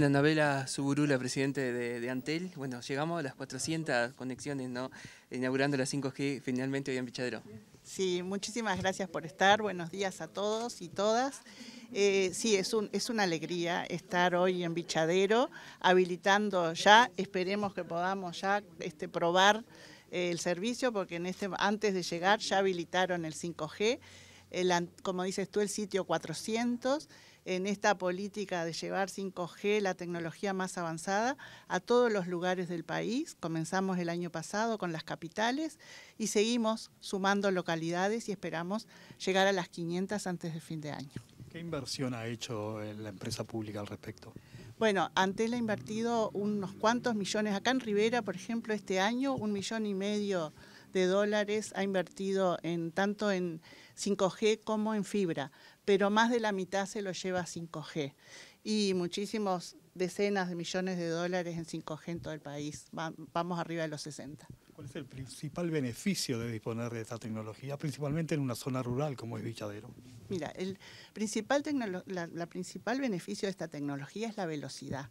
Bueno, Anabela Suburú, la presidenta de, Antel. Bueno, llegamos a las 400 conexiones, ¿no? Inaugurando la 5G finalmente hoy en Bichadero. Sí, muchísimas gracias por estar. Buenos días a todos y todas. Eh, sí, es, una alegría estar hoy en Bichadero, habilitando ya, esperemos que podamos ya este, probar eh, el servicio, porque este, antes de llegar ya habilitaron el 5G, como dices tú, el sitio 400, en esta política de llevar 5G, la tecnología más avanzada, a todos los lugares del país. Comenzamos el año pasado con las capitales y seguimos sumando localidades y esperamos llegar a las 500 antes del fin de año. ¿Qué inversión ha hecho eh, la empresa pública al respecto? Bueno, Antel ha invertido unos cuantos millones. Acá en Rivera, por ejemplo, este año, un millón y medio de dólares ha invertido en tanto en 5G como en fibra, pero más de la mitad se lo lleva a 5G y muchísimos decenas de millones de dólares en 5G en todo el país. vamos arriba de los 60. ¿Cuál es el principal beneficio de disponer de esta tecnología, principalmente en una zona rural como es Villadero? Mira, el principal la principal beneficio de esta tecnología es la velocidad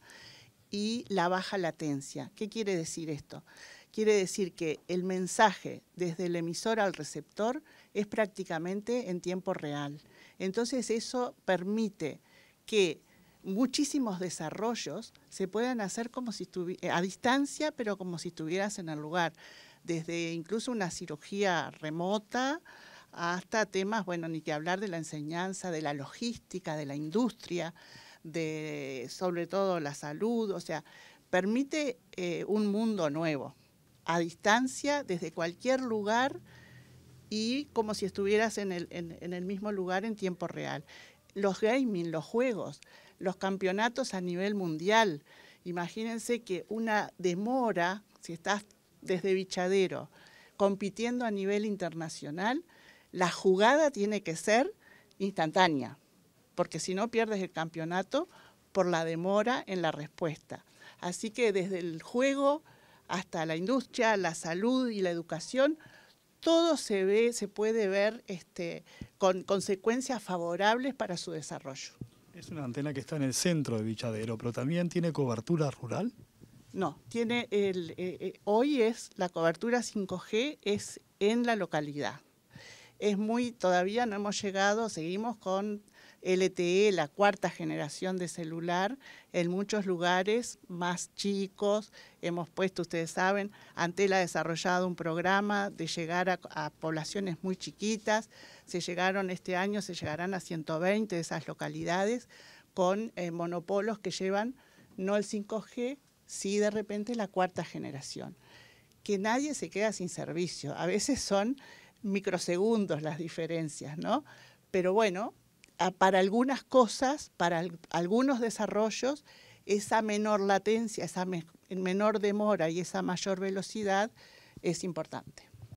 y la baja latencia. ¿Qué quiere decir esto? Quiere decir que el mensaje desde el emisor al receptor es prácticamente en tiempo real. Entonces eso permite que muchísimos desarrollos se puedan hacer como si eh, a distancia, pero como si estuvieras en el lugar, desde incluso una cirugía remota hasta temas, bueno, ni que hablar de la enseñanza, de la logística, de la industria, de sobre todo la salud, o sea, permite eh, un mundo nuevo a distancia, desde cualquier lugar y como si estuvieras en el, el mismo lugar en tiempo real. Los gaming, los juegos, los campeonatos a nivel mundial. Imagínense que una demora, si estás desde Bichadero compitiendo a nivel internacional, la jugada tiene que ser instantánea, porque si no pierdes el campeonato por la demora en la respuesta. Así que desde el juego hasta la industria, la salud y la educación, todo se ve, se puede ver este, con consecuencias favorables para su desarrollo. Es una antena que está en el centro de Vichadero, pero también tiene cobertura rural. No, tiene el, eh, eh, hoy es la cobertura 5G es en la localidad. Es muy, todavía no hemos llegado, seguimos con LTE, la cuarta generación de celular, en muchos lugares más chicos. Hemos puesto, ustedes saben, Antel ha desarrollado un programa de llegar a, poblaciones muy chiquitas. Se llegaron este año, se llegarán a 120 de esas localidades con eh, monopolos que llevan no el 5G, sí de repente la cuarta generación. Que nadie se queda sin servicio. A veces son microsegundos las diferencias, ¿no? Pero bueno, para algunas cosas, para algunos desarrollos, esa menor latencia, esa menor demora y esa mayor velocidad es importante.